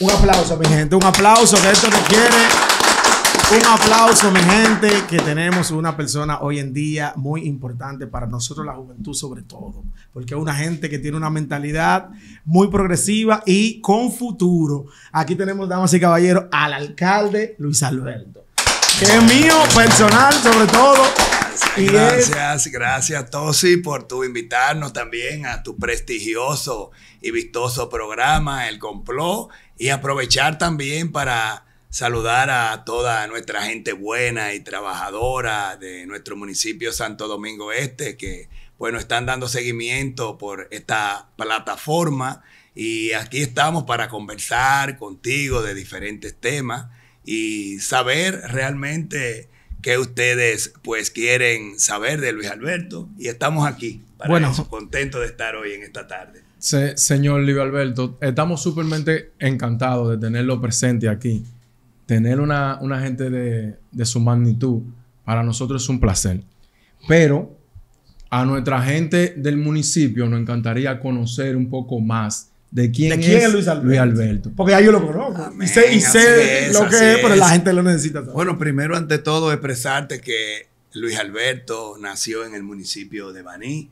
Un aplauso, mi gente, un aplauso, que esto requiere. Un aplauso, mi gente, que tenemos una persona hoy en día muy importante para nosotros, la juventud sobre todo, porque es una gente que tiene una mentalidad muy progresiva y con futuro. Aquí tenemos, damas y caballeros, al alcalde Luis Alberto, que es mío, personal sobre todo, gracias, gracias Tosi por tu invitarnos también a tu prestigioso y vistoso programa El Complot y aprovechar también para saludar a toda nuestra gente buena y trabajadora de nuestro municipio Santo Domingo Este que bueno, están dando seguimiento por esta plataforma y aquí estamos para conversar contigo de diferentes temas y saber realmente que ustedes pues quieren saber de Luis Alberto y estamos aquí. Para bueno, eso. contentos de estar hoy en esta tarde. señor Luis Alberto, estamos súpermente encantados de tenerlo presente aquí. Tener una, gente de, de, su magnitud para nosotros es un placer. Pero a nuestra gente del municipio nos encantaría conocer un poco más de quién, es, Luis, Alberto? Porque ya yo lo conozco. Ah, y sé, lo que es, pero la gente lo necesita. Bueno, primero, ante todo, expresarte que Luis Alberto nació en el municipio de Baní,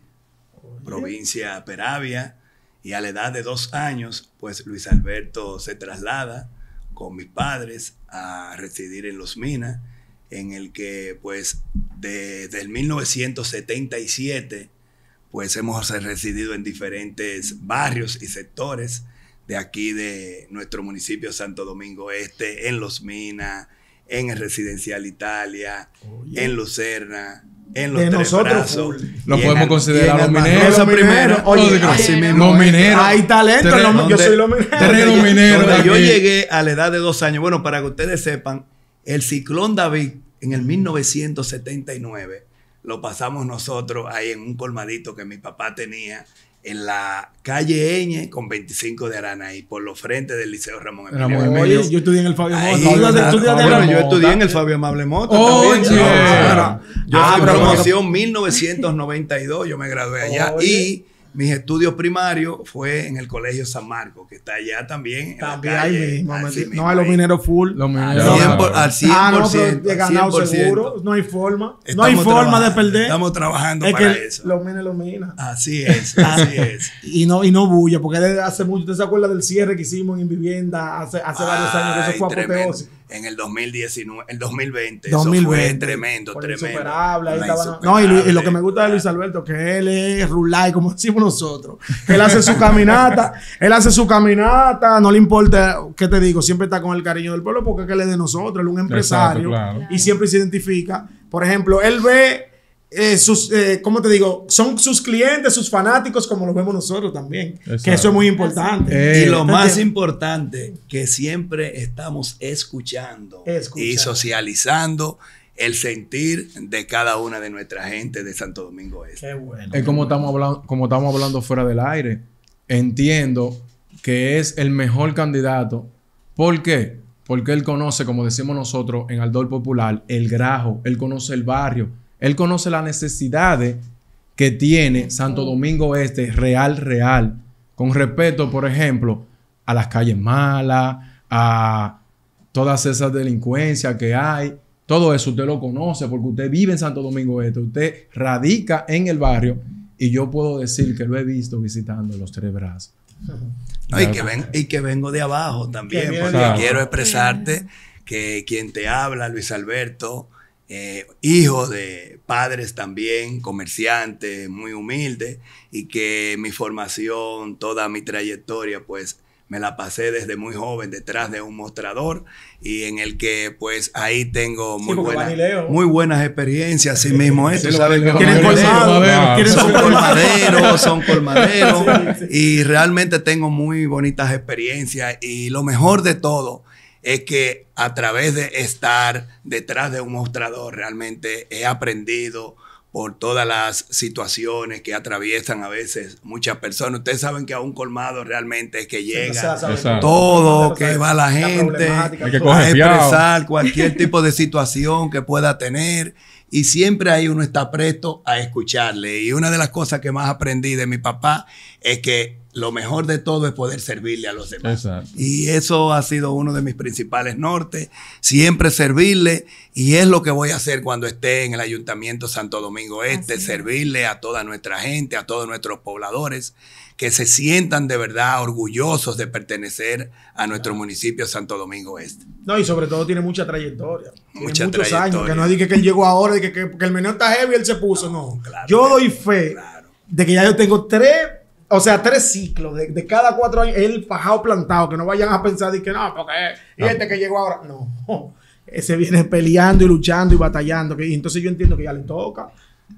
provincia Peravia, y a la edad de dos años, pues Luis Alberto se traslada con mis padres a residir en Los Minas, en el que pues desde el 1977 pues hemos residido en diferentes barrios y sectores de aquí de nuestro municipio Santo Domingo Este, en Los Minas, en el Residencial Italia, en Lucerna, en los de nosotros Lo podemos considerar los mineros. Los Oye, Los mineros. Hay talento. yo soy los mineros. yo llegué a la edad de dos años. Bueno, para que ustedes sepan, el ciclón David en el 1979 lo pasamos nosotros ahí en un colmadito que mi papá tenía en la calle Eñe con 25 de Arana y por los frentes del Liceo Ramón Emilio. Ramón Emilio. Oye, yo estudié en el Fabio Mota. Bueno, yo estudié en el Fabio Amable Mota Oye. también. ah, promoción 1992, yo me gradué allá y mis estudios primarios fue en el Colegio San Marcos, que está allá también. también no, hay los mineros full. mineros. Al 100%. Ah, no, ganado seguro. No hay forma. no hay forma de perder. Estamos trabajando es para que eso. Los mineros los mina Así es, ah, así es. y no, y no bulla, porque hace mucho. ¿Usted se acuerda del cierre que hicimos en vivienda hace, hace varios años? Que eso fue apoteosis en el 2019, el 2020. eso fue tremendo, tremendo. No, y, lo que me gusta de Luis Alberto, que él es rulay, como decimos nosotros. Él hace su caminata, él hace su caminata, no le importa, ¿qué te digo? Siempre está con el cariño del pueblo porque él es de nosotros, él es un empresario y siempre se identifica. Por ejemplo, él ve eh, sus, eh, ¿cómo te digo? Son sus clientes, sus fanáticos, como los vemos nosotros también. Que eso es muy importante. y eh, lo más importante, que siempre estamos escuchando, y socializando el sentir de cada una de nuestra gente de Santo Domingo Este. Es como estamos, hablando, como estamos hablando fuera del aire. Entiendo que es el mejor candidato. ¿Por qué? Porque él conoce, como decimos nosotros en Aldor Popular, el grajo, él conoce el barrio él conoce las necesidades que tiene Santo Domingo Este, real, real, con respeto, por ejemplo, a las calles malas, a todas esas delincuencias que hay. Todo eso usted lo conoce porque usted vive en Santo Domingo Este, usted radica en el barrio y yo puedo decir que lo he visto visitando los tres brazos. y, que y, que vengo de abajo también, porque quiero expresarte que quien te habla, Luis Alberto, eh, hijos de padres también, comerciantes, muy humildes, y que mi formación, toda mi trayectoria, pues me la pasé desde muy joven detrás de un mostrador y en el que pues ahí tengo muy, buenas, muy buenas experiencias, así mismo son y realmente tengo muy bonitas experiencias y lo mejor de todo es que a través de estar detrás de un mostrador realmente he aprendido por todas las situaciones que atraviesan a veces muchas personas. Ustedes saben que a un colmado realmente es que llega todo, que va la gente a expresar cualquier tipo de situación que pueda tener y siempre ahí uno está presto a escucharle. Y una de las cosas que más aprendí de mi papá es que lo mejor de todo es poder servirle a los demás. Y eso ha sido uno de mis principales nortes, siempre servirle y es lo que voy a hacer cuando esté en el Ayuntamiento Santo Domingo Este, servirle a toda nuestra gente, a todos nuestros pobladores, que se sientan de verdad orgullosos de pertenecer a nuestro municipio Santo Domingo Este. No, y sobre todo tiene mucha trayectoria. muchos años, que no es que, él llegó ahora, y que, el menor está heavy, él se puso, no. Claro, Yo doy fe de que ya yo tengo tres o sea, tres ciclos de, cada cuatro años, el fajado plantado, que no vayan a pensar y que no, porque este que llegó ahora. No, se viene peleando y luchando y batallando. Que, y entonces yo entiendo que ya le toca.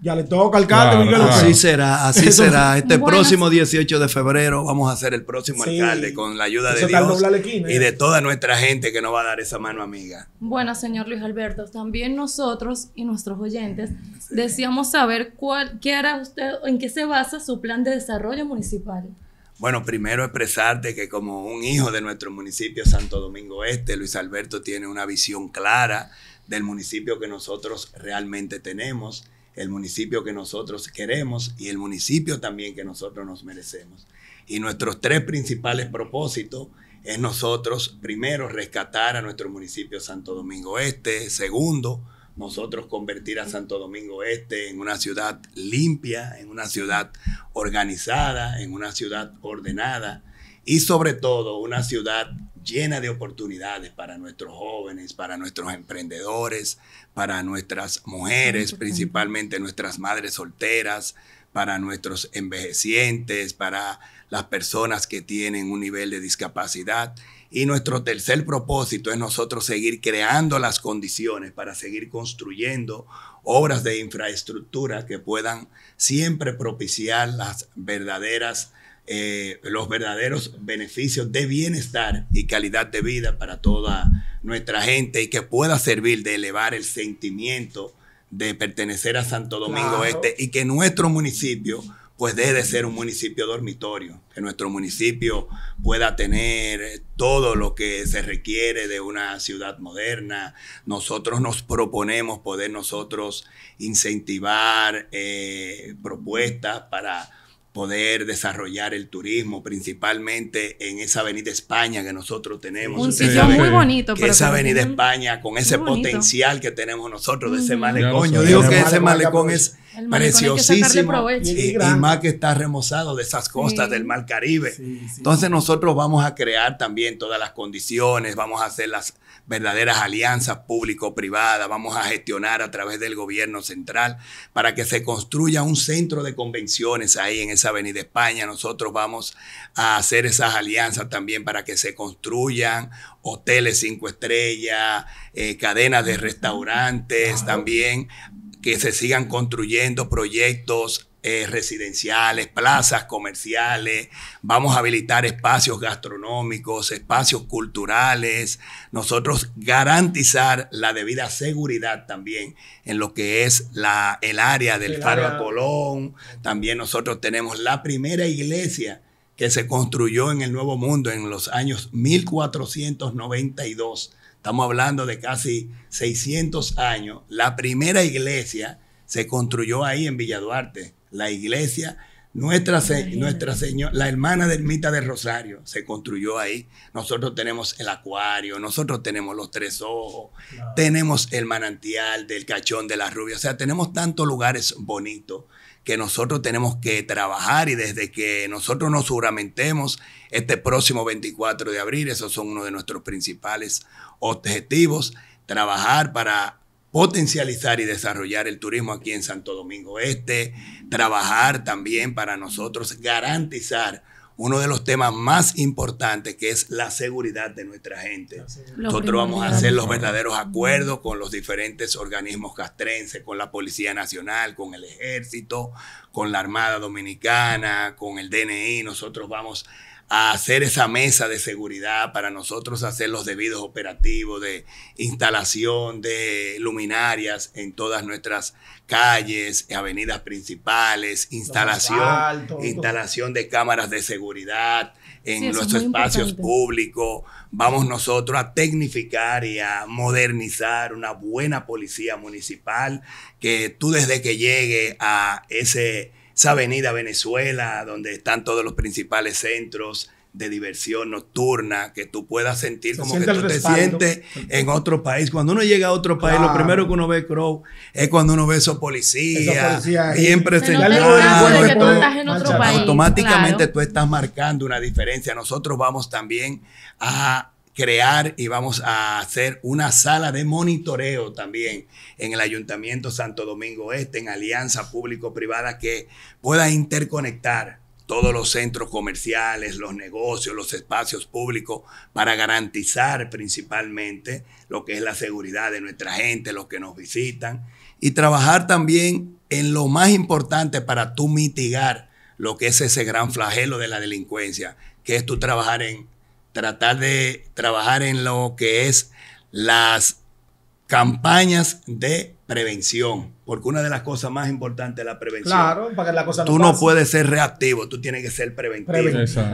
Ya le toca al alcalde, Miguel. Así será, así será. Este próximo 18 de febrero vamos a ser el próximo alcalde con la ayuda de Dios y ¿eh? de toda nuestra gente que nos va a dar esa mano amiga. Bueno, señor Luis Alberto, también nosotros y nuestros oyentes deseamos saber cuál, qué hará usted, en qué se basa su plan de desarrollo municipal. Bueno, primero expresarte que como un hijo de nuestro municipio Santo Domingo Este, Luis Alberto tiene una visión clara del municipio que nosotros realmente tenemos el municipio que nosotros queremos y el municipio también que nosotros nos merecemos. Y nuestros tres principales propósitos es nosotros, primero, rescatar a nuestro municipio Santo Domingo Este, segundo, nosotros convertir a Santo Domingo Este en una ciudad limpia, en una ciudad organizada, en una ciudad ordenada y sobre todo una ciudad llena de oportunidades para nuestros jóvenes, para nuestros emprendedores, para nuestras mujeres, principalmente nuestras madres solteras, para nuestros envejecientes, para las personas que tienen un nivel de discapacidad. Y nuestro tercer propósito es nosotros seguir creando las condiciones para seguir construyendo obras de infraestructura que puedan siempre propiciar las verdaderas eh, los verdaderos beneficios de bienestar y calidad de vida para toda nuestra gente y que pueda servir de elevar el sentimiento de pertenecer a Santo Domingo Este y que nuestro municipio pues debe ser un municipio dormitorio, que nuestro municipio pueda tener todo lo que se requiere de una ciudad moderna. Nosotros nos proponemos poder nosotros incentivar eh, propuestas para poder desarrollar el turismo, principalmente en esa avenida España que nosotros tenemos. Un sitio muy bonito. esa avenida España, con ese potencial que tenemos nosotros de ese malecón. Yo digo que ese malecón es sacarle y, y, más que está remozado de esas costas del Mar Caribe. Entonces nosotros vamos a crear también todas las condiciones, vamos a hacer las verdaderas alianzas público-privadas, vamos a gestionar a través del gobierno central para que se construya un centro de convenciones ahí en esa Avenida España. Nosotros vamos a hacer esas alianzas también para que se construyan hoteles cinco estrellas, eh, cadenas de restaurantes, también que se sigan construyendo proyectos eh, residenciales, plazas comerciales, vamos a habilitar espacios gastronómicos, espacios culturales, nosotros garantizar la debida seguridad también en lo que es la, el área del Faro a Colón, también nosotros tenemos la primera iglesia que se construyó en el Nuevo Mundo en los años 1492 Estamos hablando de casi 600 años. La primera iglesia se construyó ahí en Villa Duarte. La iglesia, nuestra, señora, la hermana de Ermita del Rosario, se construyó ahí. Nosotros tenemos el acuario, nosotros tenemos los tres ojos, tenemos el manantial del cachón de la rubia. O sea, tenemos tantos lugares bonitos que nosotros tenemos que trabajar y desde que nosotros nos juramentemos este próximo 24 de abril, esos son uno de nuestros principales objetivos, trabajar para potencializar y desarrollar el turismo aquí en Santo Domingo Este, trabajar también para nosotros garantizar uno de los temas más importantes que es la seguridad de nuestra gente. Nosotros vamos a hacer los verdaderos acuerdos con los diferentes organismos castrenses, con la Policía Nacional, con el Ejército, con la Armada Dominicana, con el DNI. Nosotros vamos a a hacer esa mesa de seguridad para nosotros hacer los debidos operativos de instalación de luminarias en todas nuestras calles, avenidas principales, instalación, instalación de cámaras de seguridad en nuestros espacios públicos. Vamos nosotros a tecnificar y a modernizar una buena policía municipal que tú desde que llegue a ese esa avenida Venezuela, donde están todos los principales centros de diversión nocturna, que tú puedas sentir como que tú te sientes en otro país. Cuando uno llega a otro país, lo primero que uno ve, Crow, es cuando uno ve esos policías, policía bien Automáticamente tú estás marcando una diferencia. Nosotros vamos también a crear y vamos a hacer una sala de monitoreo también en el Ayuntamiento Santo Domingo Este, en alianza público-privada que pueda interconectar todos los centros comerciales, los negocios, los espacios públicos, para garantizar principalmente lo que es la seguridad de nuestra gente, los que nos visitan, y trabajar también en lo más importante para tú mitigar lo que es ese gran flagelo de la delincuencia, que es tú trabajar en tratar de trabajar en lo que es las campañas de prevención porque una de las cosas más importantes es la prevención. Claro, para que la cosa no Tú no puedes ser reactivo, tú tienes que ser preventivo.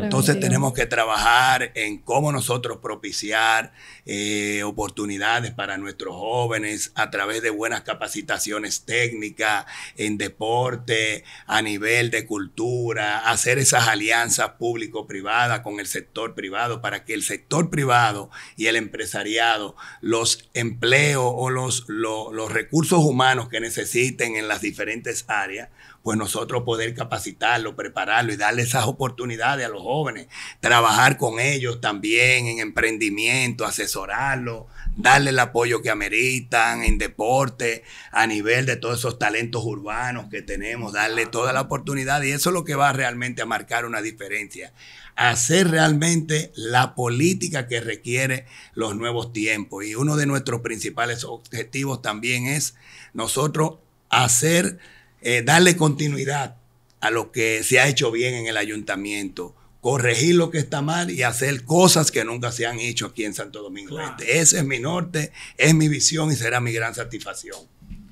Entonces tenemos que trabajar en cómo nosotros propiciar eh, oportunidades para nuestros jóvenes a través de buenas capacitaciones técnicas, en deporte, a nivel de cultura, hacer esas alianzas público-privadas con el sector privado para que el sector privado y el empresariado, los empleos o los, los, los recursos humanos que necesitan, existen en las diferentes áreas, pues nosotros poder capacitarlo, prepararlo y darle esas oportunidades a los jóvenes, trabajar con ellos también en emprendimiento, asesorarlo, darle el apoyo que ameritan en deporte, a nivel de todos esos talentos urbanos que tenemos, darle toda la oportunidad y eso es lo que va realmente a marcar una diferencia, hacer realmente la política que requiere los nuevos tiempos. Y uno de nuestros principales objetivos también es nosotros hacer, eh, darle continuidad a lo que se ha hecho bien en el ayuntamiento corregir lo que está mal y hacer cosas que nunca se han hecho aquí en Santo Domingo Este. Ese es mi norte, es mi visión y será mi gran satisfacción.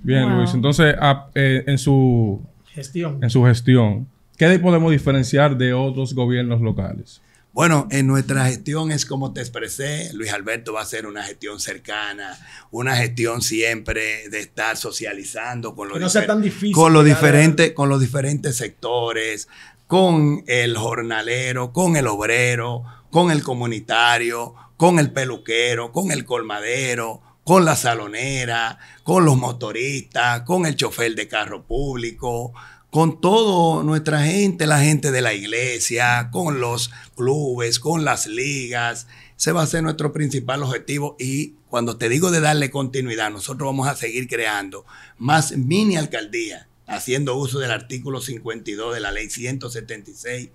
Bien, Luis. Entonces, eh, en su gestión, en su gestión, ¿qué podemos diferenciar de otros gobiernos locales? Bueno, en nuestra gestión es como te expresé, Luis Alberto va a ser una gestión cercana, una gestión siempre de estar socializando con con con los diferentes sectores, con el jornalero, con el obrero, con el comunitario, con el peluquero, con el colmadero, con la salonera, con los motoristas, con el chofer de carro público, con toda nuestra gente, la gente de la iglesia, con los clubes, con las ligas. Ese va a ser nuestro principal objetivo y cuando te digo de darle continuidad, nosotros vamos a seguir creando más mini alcaldías haciendo uso del artículo 52 de la ley 176-07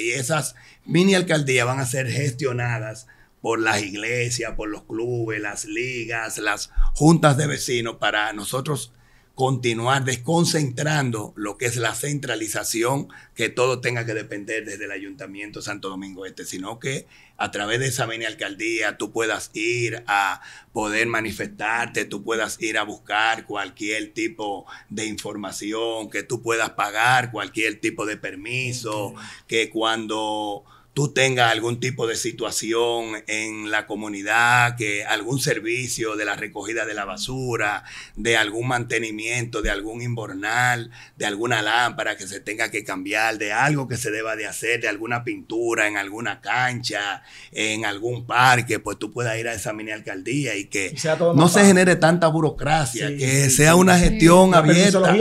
y esas mini alcaldías van a ser gestionadas por las iglesias, por los clubes, las ligas, las juntas de vecinos para nosotros continuar desconcentrando lo que es la centralización, que todo tenga que depender desde el Ayuntamiento Santo Domingo Este, sino que a través de esa mini alcaldía tú puedas ir a poder manifestarte, tú puedas ir a buscar cualquier tipo de información, que tú puedas pagar cualquier tipo de permiso, que cuando tú tengas algún tipo de situación en la comunidad, que algún servicio de la recogida de la basura, de algún mantenimiento, de algún inbornal, de alguna lámpara que se tenga que cambiar, de algo que se deba de hacer, de alguna pintura en alguna cancha, en algún parque, pues tú puedas ir a esa mini alcaldía y que no se genere tanta burocracia, que sea una gestión abierta,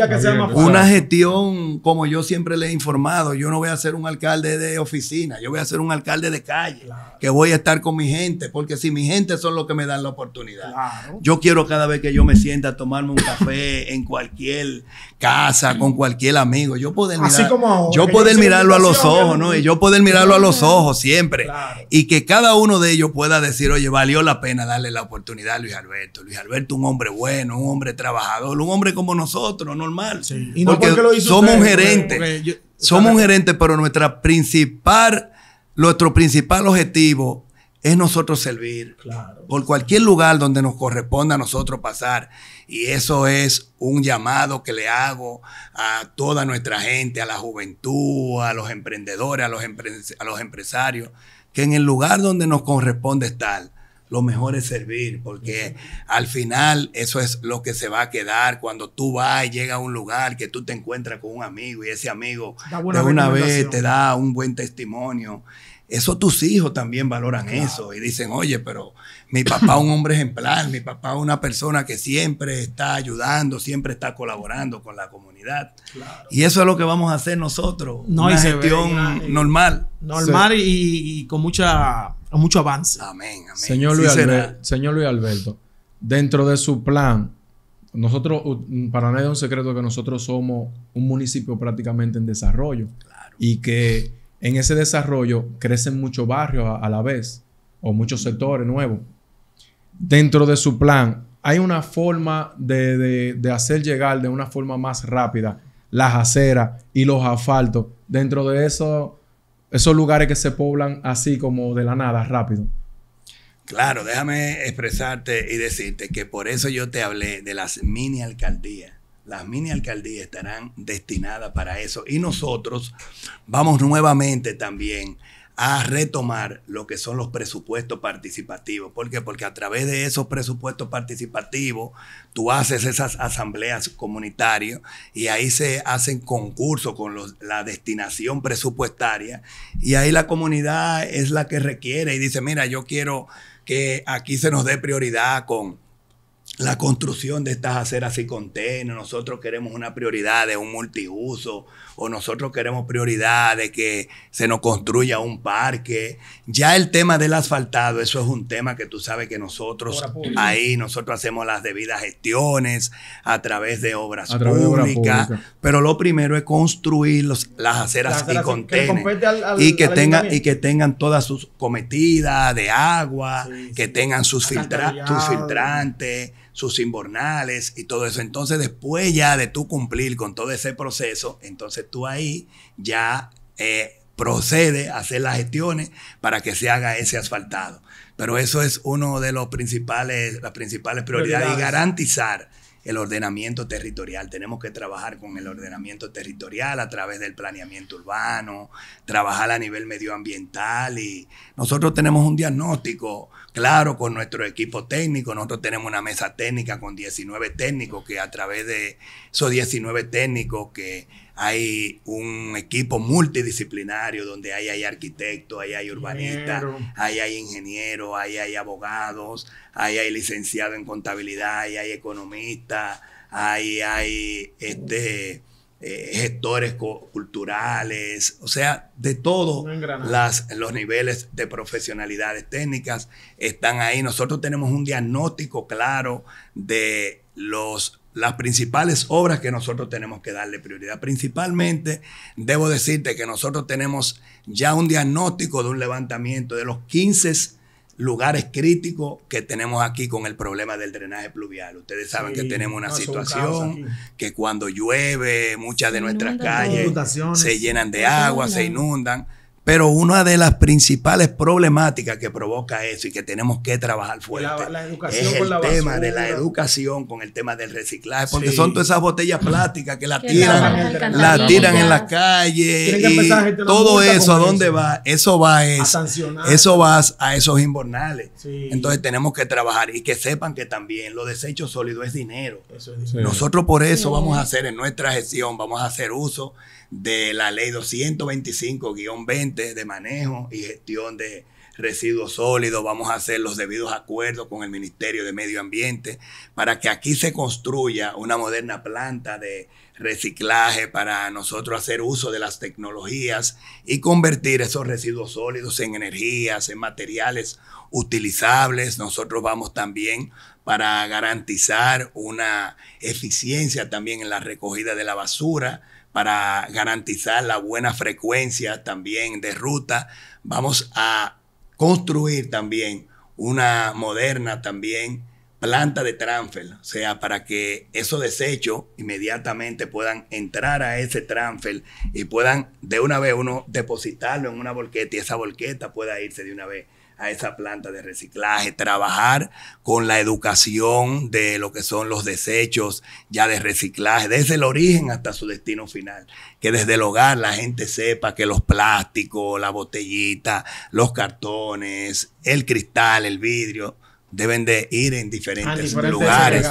una gestión como yo siempre le he informado, yo no voy a ser un alcalde de oficina, yo voy a ser un alcalde de calle, que voy a estar con mi gente, porque si mi gente son los que me dan la oportunidad. Yo quiero cada vez que yo me sienta a tomarme un café en cualquier casa, con cualquier amigo, yo poder, yo poder mirarlo a los ojos, Y yo poder mirarlo a los ojos siempre. Y que cada uno de ellos pueda decir, oye, valió la pena darle la oportunidad a Luis Alberto. Luis Alberto, un hombre bueno, un hombre trabajador, un hombre como nosotros, normal. Y porque, somos un gerente. somos un gerente, pero nuestra principal nuestro principal objetivo es nosotros servir por cualquier lugar donde nos corresponda a nosotros pasar. Y eso es un llamado que le hago a toda nuestra gente, a la juventud, a los emprendedores, a los, a los empresarios, que en el lugar donde nos corresponde estar, lo mejor es servir, porque al final eso es lo que se va a quedar cuando tú vas y llegas a un lugar que tú te encuentras con un amigo y ese amigo de vez te da un buen testimonio. Eso tus hijos también valoran eso y dicen, oye, pero mi papá es un hombre ejemplar, mi papá es una persona que siempre está ayudando, siempre está colaborando con la comunidad. Y eso es lo que vamos a hacer nosotros. No, una gestión eh, normal. Normal y con mucha mucho avance. Amén, amén. Señor Luis, Alberto, dentro de su plan, nosotros, para nadie es un secreto que nosotros somos un municipio prácticamente en desarrollo. Y que en ese desarrollo crecen muchos barrios a, la vez, o muchos sectores nuevos. Dentro de su plan, hay una forma de, de hacer llegar de una forma más rápida las aceras y los asfaltos dentro de eso esos lugares que se poblan así como de la nada, rápido. Claro, déjame expresarte y decirte que por eso yo te hablé de las mini alcaldías. Las mini alcaldías estarán destinadas para eso y nosotros vamos nuevamente también a retomar lo que son los presupuestos participativos. ¿Por qué? Porque a través de esos presupuestos participativos tú haces esas asambleas comunitarias y ahí se hacen concursos con la destinación presupuestaria y ahí la comunidad es la que requiere y dice, mira, yo quiero que aquí se nos dé prioridad con la construcción de estas aceras y contenedores, nosotros queremos una prioridad de un multiuso, o nosotros queremos prioridad de que se nos construya un parque. Ya el tema del asfaltado, eso es un tema que tú sabes que nosotros ahí, nosotros hacemos las debidas gestiones a través de obras públicas, pero lo primero es construir las aceras, y contenedores y, que tengan, y que tengan todas sus cometidas de agua, que tengan sus, sus filtrantes sus inbornales y todo eso. Entonces, después ya de tú cumplir con todo ese proceso, entonces tú ahí ya procedes eh, procede a hacer las gestiones para que se haga ese asfaltado. Pero eso es uno de los principales, las principales prioridades, prioridades. y garantizar el ordenamiento territorial. Tenemos que trabajar con el ordenamiento territorial a través del planeamiento urbano, trabajar a nivel medioambiental y nosotros tenemos un diagnóstico claro con nuestro equipo técnico. Nosotros tenemos una mesa técnica con 19 técnicos que a través de esos 19 técnicos que hay un equipo multidisciplinario donde ahí hay arquitectos, ahí hay urbanistas, ahí hay ingenieros, ahí hay abogados, ahí hay licenciado en contabilidad, ahí hay economistas, ahí hay este, eh, gestores culturales, o sea, de todos los niveles de profesionalidades técnicas están ahí. Nosotros tenemos un diagnóstico claro de los las principales obras que nosotros tenemos que darle prioridad. Principalmente, debo decirte que nosotros tenemos ya un diagnóstico de un levantamiento de los 15 lugares críticos que tenemos aquí con el problema del drenaje pluvial. Ustedes saben que tenemos una situación que cuando llueve muchas de nuestras calles se llenan de agua, se inundan. Pero una de las principales problemáticas que provoca eso y que tenemos que trabajar fuerte es el tema de la educación con el tema del reciclaje, porque son todas esas botellas plásticas que la tiran, la, tiran en la calles todo eso, ¿a dónde va? Eso va a eso va a esos inbornales. Entonces tenemos que trabajar y que sepan que también lo desecho sólido es dinero. Nosotros por eso vamos a hacer en nuestra gestión, vamos a hacer uso de la ley 225-20 de manejo y gestión de residuos sólidos. Vamos a hacer los debidos acuerdos con el Ministerio de Medio Ambiente para que aquí se construya una moderna planta de reciclaje para nosotros hacer uso de las tecnologías y convertir esos residuos sólidos en energías, en materiales utilizables. Nosotros vamos también para garantizar una eficiencia también en la recogida de la basura para garantizar la buena frecuencia también de ruta. Vamos a construir también una moderna también planta de transfer, o sea, para que esos desechos inmediatamente puedan entrar a ese transfer y puedan de una vez uno depositarlo en una volqueta y esa volqueta pueda irse de una vez a esa planta de reciclaje, trabajar con la educación de lo que son los desechos ya de reciclaje, desde el origen hasta su destino final. Que desde el hogar la gente sepa que los plásticos, la botellita, los cartones, el cristal, el vidrio, deben de ir en diferentes, lugares.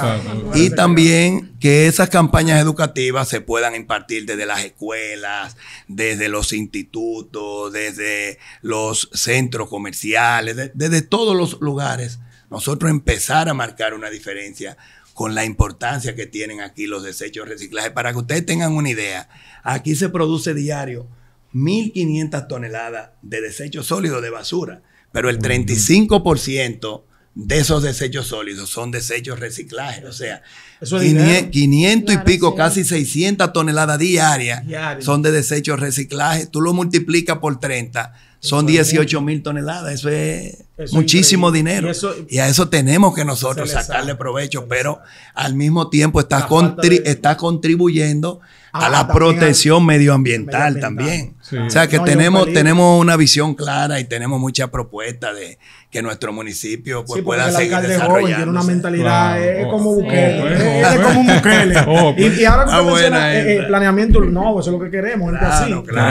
Y también que esas campañas educativas se puedan impartir desde las escuelas, desde los institutos, desde los centros comerciales, desde todos los lugares. Nosotros empezar a marcar una diferencia con la importancia que tienen aquí los desechos reciclaje. Para que ustedes tengan una idea, aquí se produce diario 1.500 toneladas de desechos sólidos de basura, pero el 35% de esos desechos sólidos son desechos reciclaje. O sea, Eso 500, 500 y pico, casi 600 toneladas diarias son de desechos reciclaje. Tú lo multiplicas por 30, son 18 mil toneladas. Eso es muchísimo dinero. Y, a eso tenemos que nosotros sacarle provecho, pero al mismo tiempo está contri contribuyendo a ah, la protección medioambiental, también. O sea que tenemos, tenemos una visión clara y tenemos muchas propuestas de que nuestro municipio pues, pueda seguir desarrollando. Tiene una mentalidad, es como Bukele, es, como un Bukele. Oh, pues. y, ahora que ah, eh, eh, planeamiento, no, eso es lo que queremos,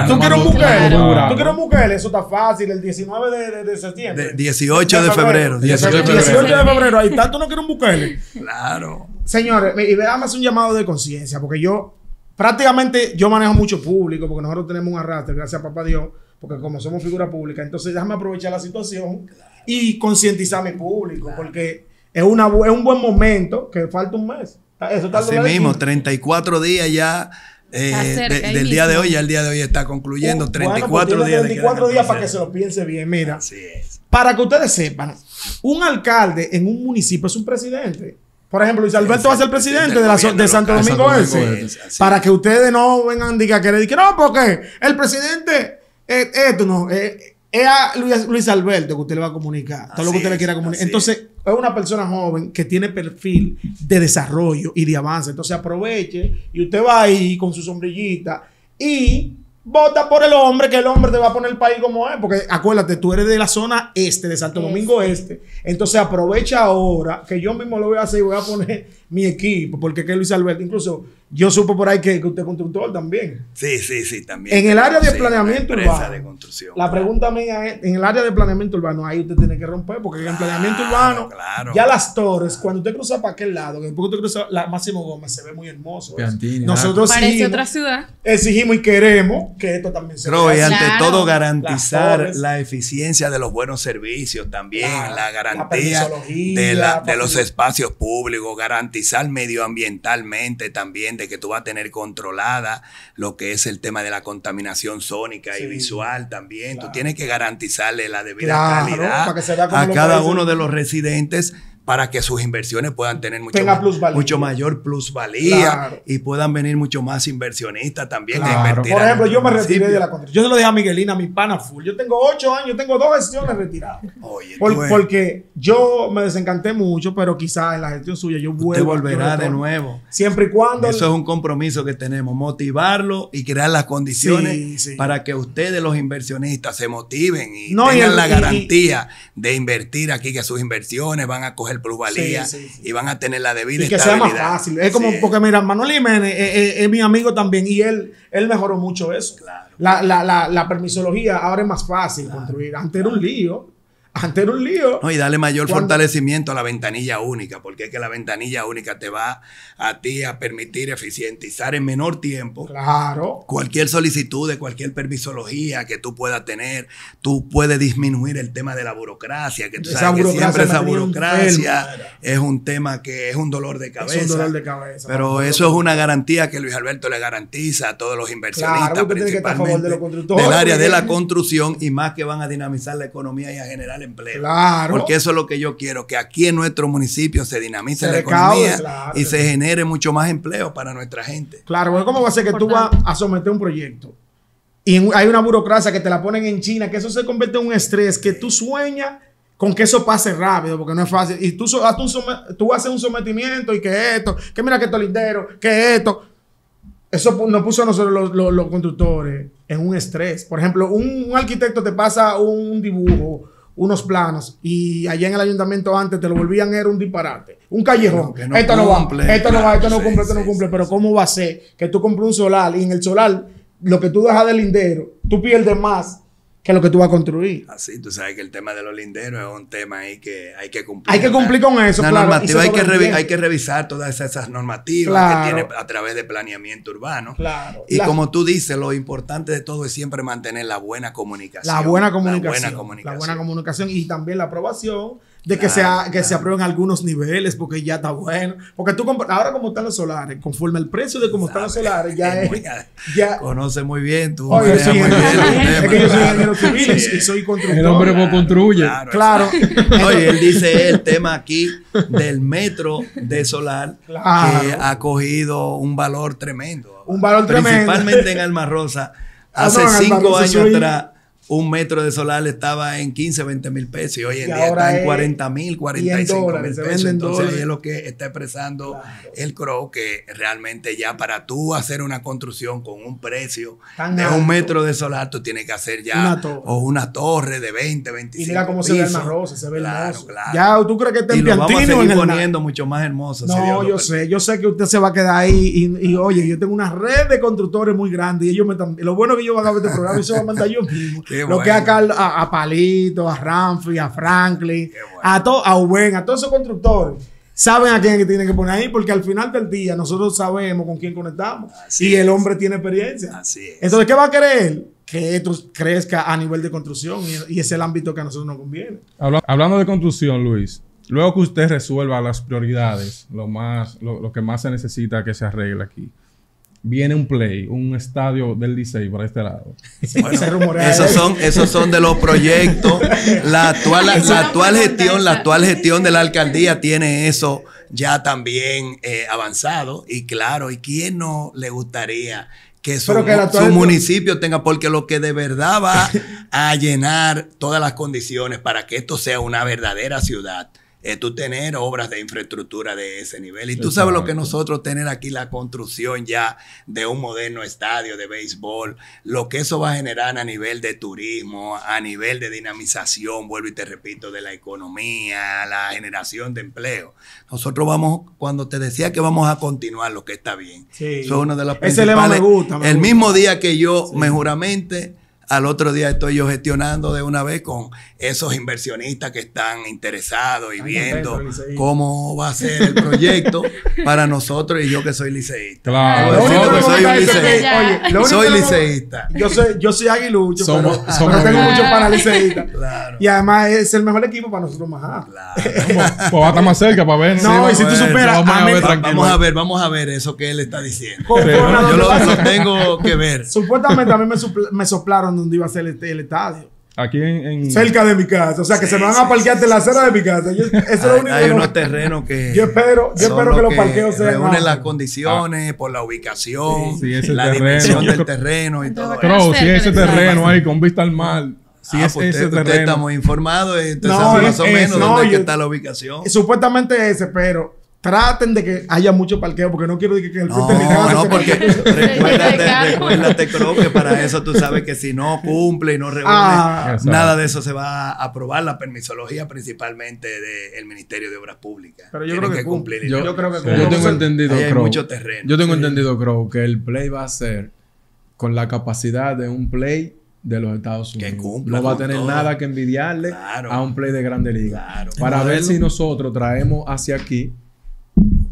¿Tú, quieres un Bukele? ¿Tú quieres un Bukele? Eso está fácil, el 19 de, de septiembre. 18 de febrero. 18 de febrero. Ahí tú no quiero un buquele. Claro. Señores, y veamos un llamado de conciencia, porque yo prácticamente yo manejo mucho público, porque nosotros tenemos un arrastre, gracias a papá Dios, porque como somos figura pública, entonces déjame aprovechar la situación y concientizar mi público, porque es, una, un buen momento, que falta un mes. Eso está Así mismo, 34 días ya. Eh, del día de hoy, ya el día de hoy está concluyendo. 34 pues, días. 34 días para que se lo piense bien. Mira, Así es. Para que ustedes sepan, un alcalde en un municipio es un presidente. Por ejemplo, Luis Alberto va a ser presidente de, Santo Domingo este. este, Para que ustedes no vengan diga que le digan, no, porque el presidente, eh, esto no, eh, es Luis, Alberto que usted le va a comunicar, todo lo que usted le quiera comunicar. Entonces, es una persona joven que tiene perfil de desarrollo y de avance. Entonces, aproveche y usted va ahí con su sombrillita y Vota por el hombre, que el hombre te va a poner el país como es. Porque acuérdate, tú eres de la zona este, de Santo Domingo Este. Entonces aprovecha ahora, que yo mismo lo voy a hacer y voy a poner mi equipo, porque que Luis Alberto, incluso yo supo por ahí que, usted es constructor también. Sí, sí, sí, también. En el área de planeamiento urbano. la pregunta mía es, en el área de planeamiento urbano, ahí usted tiene que romper, porque en planeamiento urbano, ya las torres, cuando usted cruza para aquel lado, que usted cruza la Máximo Gómez, se ve muy hermoso. Nosotros Parece exigimos, otra ciudad. Exigimos y queremos que esto también se vea. y ante todo garantizar la eficiencia de los buenos servicios también, la garantía de, de los espacios públicos, garantizar medioambientalmente también, de que tú vas a tener controlada lo que es el tema de la contaminación sónica y visual también. Tú tienes que garantizarle la debida calidad a cada uno de los residentes para que sus inversiones puedan tener mucho, mayor plusvalía y puedan venir mucho más inversionistas también a invertir. Por ejemplo, yo me retiré de la Yo se lo dije a Miguelina, mi pana full. Yo tengo ocho años, tengo dos gestiones retiradas. Porque yo me desencanté mucho, pero quizás en la gestión suya yo vuelvo. Usted volverá de nuevo. Siempre y cuando. Eso es un compromiso que tenemos, motivarlo y crear las condiciones para que ustedes, los inversionistas, se motiven y tengan la garantía de invertir aquí, que sus inversiones van a coger el plusvalía y van a tener la debida y que sea más fácil. Es como, porque mira, Manuel Jiménez es, mi amigo también y él, él mejoró mucho eso. La, permisología ahora es más fácil construir. Antes era un lío. Ante un lío. y dale mayor fortalecimiento a la ventanilla única, porque es que la ventanilla única te va a ti a permitir eficientizar en menor tiempo. Claro. Cualquier solicitud de cualquier permisología que tú puedas tener, tú puedes disminuir el tema de la burocracia, que tú sabes que siempre esa burocracia es un tema que es un dolor de cabeza. de Pero eso es una garantía que Luis Alberto le garantiza a todos los inversionistas, principalmente del área de la construcción y más que van a dinamizar la economía y a generar empleo. Claro. Porque eso es lo que yo quiero, que aquí en nuestro municipio se dinamice se la economía y se genere mucho más empleo para nuestra gente. Claro, ¿cómo va a ser que tú vas a someter un proyecto? Y hay una burocracia que te la ponen en China, que eso se convierte en un estrés, que tú sueñas con que eso pase rápido, porque no es fácil. Y tú, tú haces un sometimiento y que esto, que mira que lindero, que esto. Eso nos puso a nosotros los, los, constructores en un estrés. Por ejemplo, un, arquitecto te pasa un dibujo unos planos y allá en el ayuntamiento antes te lo volvían era un disparate, un callejón. esto, no va, esto no va, esto no cumple, esto no cumple, pero ¿cómo va a ser que tú compres un solar y en el solar lo que tú dejas del lindero, tú pierdes más que es lo que tú vas a construir. Así, ah, tú sabes que el tema de los linderos es un tema ahí que hay que cumplir. Hay que cumplir con eso, hay, que hay que revisar todas esas normativas que tiene a través de planeamiento urbano. Y como tú dices, lo importante de todo es siempre mantener La buena comunicación. La buena comunicación. La buena comunicación y también la aprobación de que, sea, que se aprueben algunos niveles porque ya está bueno. Porque tú, ahora como están los solares, conforme el precio de cómo están los solares, ya es... Ya, Conoce muy bien tú. Oye, que yo soy ingeniero civil y constructor. El hombre claro, construye. Claro. Oye, él dice el tema aquí del metro de solar que ha cogido un valor tremendo. Un valor tremendo. Principalmente en Alma Rosa. Ah, Hace cinco años atrás un metro de solar estaba en 15, 20 mil pesos y hoy en día está en 40 mil, 45 mil pesos. Entonces es lo que está expresando el Crow que realmente ya para tú hacer una construcción con un precio de un metro de solar, tú tienes que hacer ya una o una torre de 20, 25 Y mira cómo se ve el rosa, se ve claro, Claro. Ya, ¿tú crees que está en Piantino? poniendo mucho más hermoso. No, yo sé, yo sé que usted se va a quedar ahí y, oye, yo tengo una red de constructores muy grande y ellos me están... Lo bueno que yo van a ver este programa y se van a mandar yo mismo. Lo que a, a, Palito, a Ramfi, a Franklin, a, a Uben, a todos esos constructores saben a quién tienen que poner ahí, porque al final del día nosotros sabemos con quién conectamos y el hombre tiene experiencia. Entonces, ¿qué va a querer? Que esto crezca a nivel de construcción y, es el ámbito que a nosotros nos conviene. hablando de construcción, Luis, luego que usted resuelva las prioridades, lo, más, lo que más se necesita que se arregle aquí viene un play, un estadio del Licey para este lado. Bueno, esos son, esos son de los proyectos. La actual, actual gestión, la actual gestión de la alcaldía tiene eso ya también eh, avanzado. Y claro, ¿y quién no le gustaría que su municipio tenga? Porque lo que de verdad va a llenar todas las condiciones para que esto sea una verdadera ciudad eh, tú tener obras de infraestructura de ese nivel. Y tú sabes lo que nosotros tener aquí, la construcción ya de un moderno estadio de béisbol, lo que eso va a generar a nivel de turismo, a nivel de dinamización, vuelvo y te repito, de la economía, la generación de empleo. Nosotros vamos, cuando te decía que vamos a continuar lo que está bien. Eso es una de las principales. Ese me gusta. el mismo día que yo mejoramente, al otro día estoy yo gestionando de una vez con esos inversionistas que están interesados y viendo cómo va a ser el proyecto para nosotros y yo que soy liceísta. Claro. yo soy un liceísta. Oye, soy liceísta. Yo soy, yo soy aguilucho, somos, pero, tengo mucho para liceísta Claro. Y además es el mejor equipo para nosotros más. Claro. pues va a estar más cerca para ver. No, y si tú superas... Vamos a, ver, vamos a ver, vamos a ver eso que él está diciendo. Yo lo, tengo que ver. Supuestamente a mí me soplaron donde iba a ser el, estadio. Aquí en, Cerca de mi casa. O sea, que se me van a parquear de la acera de mi casa. eso hay, es lo único hay unos terrenos que... Yo espero, yo espero que, los parqueos sean... Reúnen las condiciones por la ubicación, la dimensión del terreno y todo Pero si ese terreno ahí con vista al mar... Si ah, es pues ese terreno. Estamos está muy entonces eh, más o eh, menos dónde está la ubicación. Supuestamente ese, pero Traten de que haya mucho parqueo, porque no quiero decir que el no, No, porque recuérdate, recuérdate, creo que para eso tú sabes que si no cumple y no reúne, ah, nada de eso se va a aprobar la permisología principalmente del Ministerio de Obras Públicas. Pero yo creo que, cumple. Yo, creo que tengo entendido, Hay mucho terreno. Yo tengo entendido, Crowe, que el play va a ser con la capacidad de un play de los Estados Unidos. Que cumpla, no va a tener nada que envidiarle a un play de Grande Liga. Para ver si nosotros traemos hacia aquí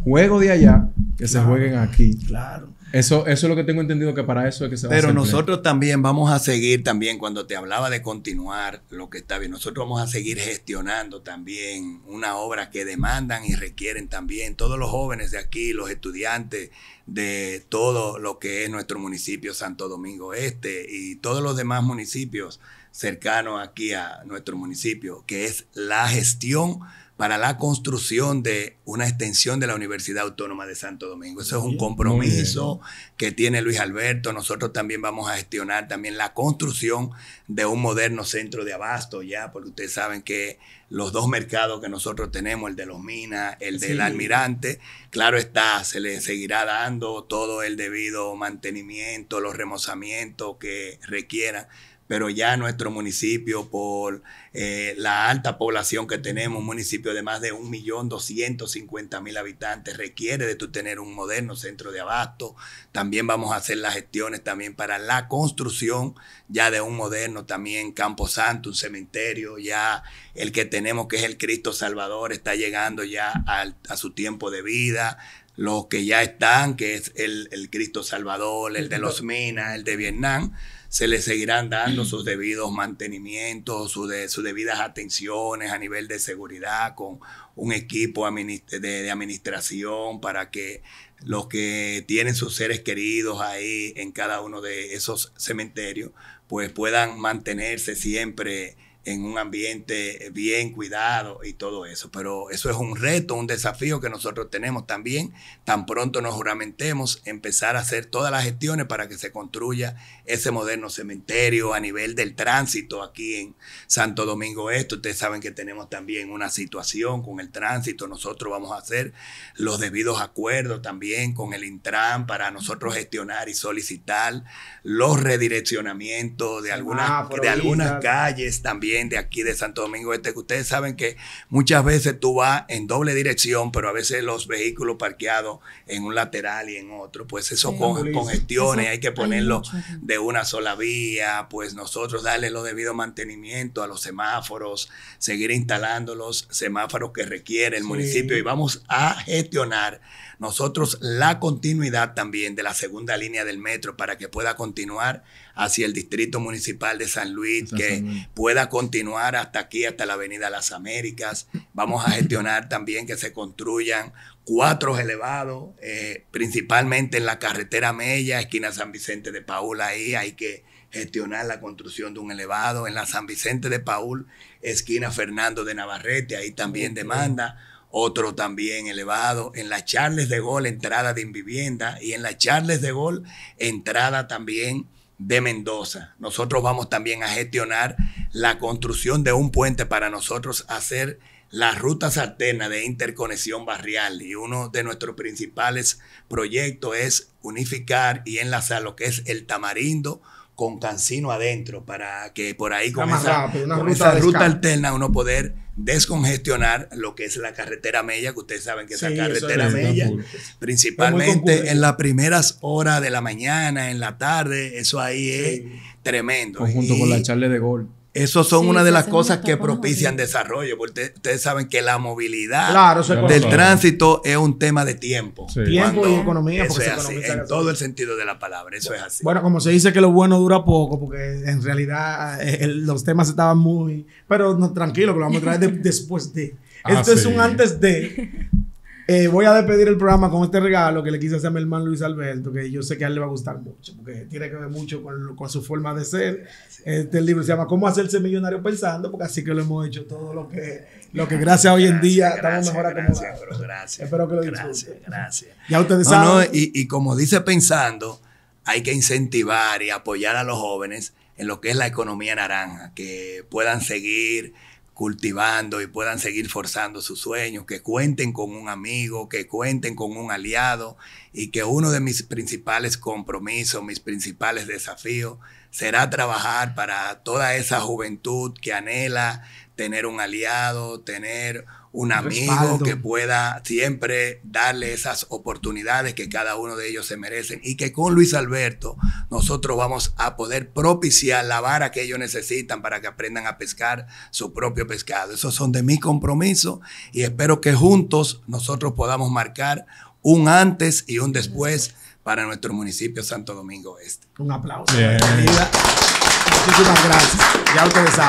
Juego de allá que se jueguen aquí. Claro. Eso, eso es lo que tengo entendido que para eso es que se va Pero nosotros también vamos a seguir también, cuando te hablaba de continuar lo que está bien, nosotros vamos a seguir gestionando también una obra que demandan y requieren también todos los jóvenes de aquí, los estudiantes de todo lo que es nuestro municipio Santo Domingo Este y todos los demás municipios cercanos aquí a nuestro municipio, que es la gestión para la construcción de una extensión de la Universidad Autónoma de Santo Domingo. Eso es un compromiso que tiene Luis Alberto. Nosotros también vamos a gestionar también la construcción de un moderno centro de abasto ya, porque ustedes saben que los dos mercados que nosotros tenemos, el de los minas, el del almirante, claro está, se le seguirá dando todo el debido mantenimiento, los remozamientos que requiera pero ya nuestro municipio, por eh, la alta población que tenemos, un municipio de más de 1.250.000 habitantes, requiere de tener un moderno centro de abasto. También vamos a hacer las gestiones también para la construcción ya de un moderno también Campo Santo, un cementerio, ya el que tenemos que es el Cristo Salvador, está llegando ya a, su tiempo de vida los que ya están, que es el, el Cristo Salvador, el de los Minas, el de Vietnam, se le seguirán dando sus debidos mantenimientos, sus, de, sus debidas atenciones a nivel de seguridad, con un equipo de, de administración para que los que tienen sus seres queridos ahí en cada uno de esos cementerios, pues puedan mantenerse siempre en un ambiente bien cuidado y todo eso. Pero eso es un reto, un desafío que nosotros tenemos también. Tan pronto nos juramentemos, empezar a hacer todas las gestiones para que se construya ese moderno cementerio a nivel del tránsito aquí en Santo Domingo Este. Ustedes saben que tenemos también una situación con el tránsito. Nosotros vamos a hacer los debidos acuerdos también con el Intran para nosotros gestionar y solicitar los redireccionamientos de ah, algunas, de algunas calles también de aquí de Santo Domingo Este, que ustedes saben que muchas veces tú vas en doble dirección, pero a veces los vehículos parqueados en un lateral y en otro, pues eso con, congestiones, hay que ponerlo de una sola vía, pues nosotros darle lo debido mantenimiento a los semáforos, seguir instalando los semáforos que requiere el municipio y vamos a gestionar nosotros la continuidad también de la segunda línea del metro para que pueda continuar hacia el Distrito Municipal de San Luis, que pueda continuar hasta aquí, hasta la Avenida Las Américas. Vamos a gestionar también que se construyan cuatro elevados, eh, principalmente en la carretera Mella, esquina San Vicente de Paul, ahí hay que gestionar la construcción de un elevado, en la San Vicente de Paul, esquina Fernando de Navarrete, ahí también demanda otro también elevado. En las charles de gol, entrada de Invivienda. Y en las charles de gol, entrada también de Mendoza. Nosotros vamos también a gestionar la construcción de un puente para nosotros hacer las rutas alternas de interconexión barrial. Y uno de nuestros principales proyectos es unificar y enlazar lo que es el Tamarindo con Cancino adentro para que por ahí con, esa, ruta alterna uno poder descongestionar lo que es la carretera Mella, que ustedes saben que es la carretera Mella, principalmente en las primeras horas de la mañana, en la tarde, eso ahí es tremendo. Conjunto con la charla de gol. Eso son una de las cosas que propician desarrollo, porque ustedes saben que la movilidad del tránsito es un tema de tiempo. Tiempo y economía. Eso es así, en todo el sentido de la palabra, eso es así. Bueno, como se dice que lo bueno dura poco, porque en realidad eh, los temas estaban muy... Pero no, tranquilo, que lo vamos a traer después de... Esto ah, es un antes de, eh, voy a despedir el programa con este regalo que le quise hacer a mi hermano Luis Alberto, que yo sé que a él le va a gustar mucho, porque tiene que ver mucho con, su forma de ser. Este libro se llama Cómo hacerse millonario pensando, porque así que lo hemos hecho todo lo que, lo que gracias hoy en día estamos mejor acomodados. Gracias, Espero que lo disfruten. Gracias, gracias. Ya ustedes saben. y, y como dice pensando, hay que incentivar y apoyar a los jóvenes en lo que es la economía naranja, que puedan seguir cultivando y puedan seguir forzando sus sueños, que cuenten con un amigo, que cuenten con un aliado y que uno de mis principales compromisos, mis principales desafíos será trabajar para toda esa juventud que anhela tener un aliado, tener un amigo que pueda siempre darle esas oportunidades que cada uno de ellos se merecen y que con Luis Alberto nosotros vamos a poder propiciar la vara que ellos necesitan para que aprendan a pescar su propio pescado. Esos son de mi compromiso y espero que juntos nosotros podamos marcar un antes y un después para nuestro municipio Santo Domingo Este. Un aplauso. Muchísimas gracias. Ya ustedes